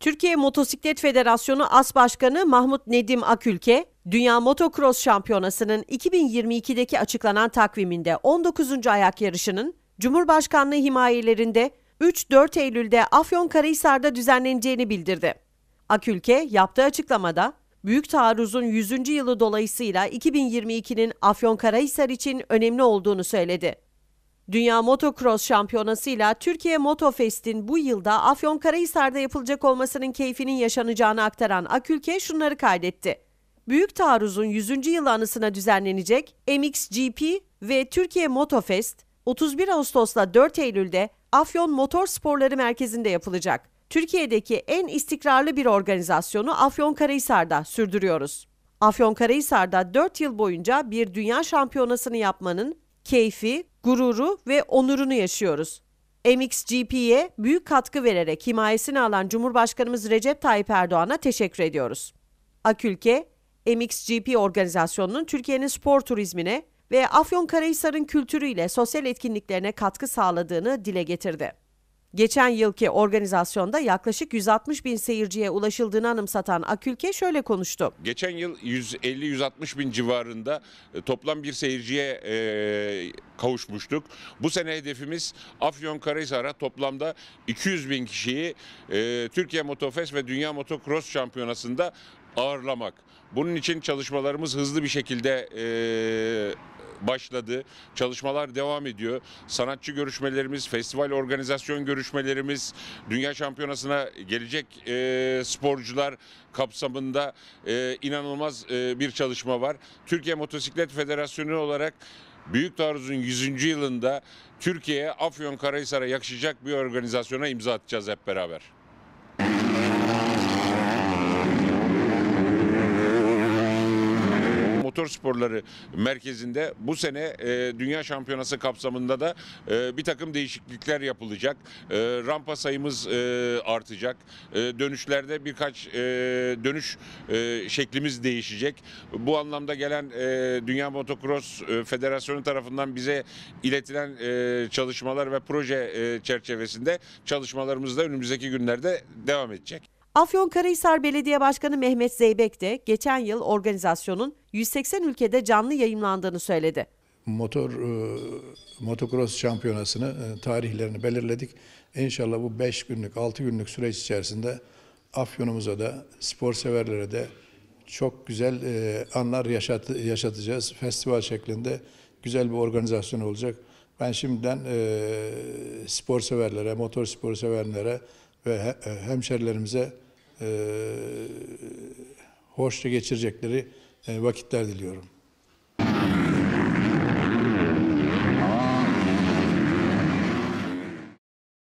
Türkiye Motosiklet Federasyonu As Başkanı Mahmut Nedim Akülke, Dünya Motocross Şampiyonası'nın 2022'deki açıklanan takviminde 19. ayak yarışının Cumhurbaşkanlığı himayelerinde 3-4 Eylül'de Afyonkarahisar'da düzenleneceğini bildirdi. Akülke yaptığı açıklamada Büyük taarruzun 100. yılı dolayısıyla 2022'nin Afyonkarahisar için önemli olduğunu söyledi. Dünya Motocross Şampiyonası ile Türkiye Motofest'in bu yılda Afyonkarahisar'da yapılacak olmasının keyfinin yaşanacağını aktaran Akülke şunları kaydetti. Büyük taarruzun 100. yıl anısına düzenlenecek MXGP ve Türkiye Motofest 31 Ağustos'ta 4 Eylül'de Afyon Motor Sporları Merkezi'nde yapılacak. Türkiye'deki en istikrarlı bir organizasyonu Afyonkarahisar'da sürdürüyoruz. Afyonkarahisar'da 4 yıl boyunca bir dünya şampiyonasını yapmanın keyfi, gururu ve onurunu yaşıyoruz. MXGP'ye büyük katkı vererek himayesini alan Cumhurbaşkanımız Recep Tayyip Erdoğan'a teşekkür ediyoruz. Akülke, MXGP organizasyonunun Türkiye'nin spor turizmine ve Afyonkarahisar'ın kültürüyle sosyal etkinliklerine katkı sağladığını dile getirdi. Geçen yılki organizasyonda yaklaşık 160 bin seyirciye ulaşıldığını anımsatan Akülke şöyle konuştu. Geçen yıl 150-160 bin civarında e, toplam bir seyirciye e, kavuşmuştuk. Bu sene hedefimiz Afyon Afyonkarahisar'a toplamda 200 bin kişiyi e, Türkiye Motofest ve Dünya Motocross Şampiyonası'nda ağırlamak. Bunun için çalışmalarımız hızlı bir şekilde e, başladı. Çalışmalar devam ediyor. Sanatçı görüşmelerimiz, festival organizasyon görüşmelerimiz, dünya şampiyonasına gelecek e, sporcular kapsamında e, inanılmaz e, bir çalışma var. Türkiye Motosiklet Federasyonu olarak Büyük Taarruz'un 100. yılında Türkiye'ye Afyon Afyonkarahisar'a yakışacak bir organizasyona imza atacağız hep beraber. sporları merkezinde bu sene e, dünya şampiyonası kapsamında da e, bir takım değişiklikler yapılacak. E, rampa sayımız e, artacak. E, dönüşlerde birkaç e, dönüş e, şeklimiz değişecek. Bu anlamda gelen e, Dünya Motocross e, Federasyonu tarafından bize iletilen e, çalışmalar ve proje e, çerçevesinde çalışmalarımız da önümüzdeki günlerde devam edecek. Afyonkarahisar Belediye Başkanı Mehmet Zeybek de geçen yıl organizasyonun 180 ülkede canlı yayınlandığını söyledi. Motor e, motokros şampiyonasını e, tarihlerini belirledik. İnşallah bu 5 günlük 6 günlük süreç içerisinde Afyonumuza da spor severlere de çok güzel e, anlar yaşat, yaşatacağız. Festival şeklinde güzel bir organizasyon olacak. Ben şimdiden e, spor severlere, motor spor severlere ve e, hemşerilerimize e, hoşça geçirecekleri e, vakitler diliyorum.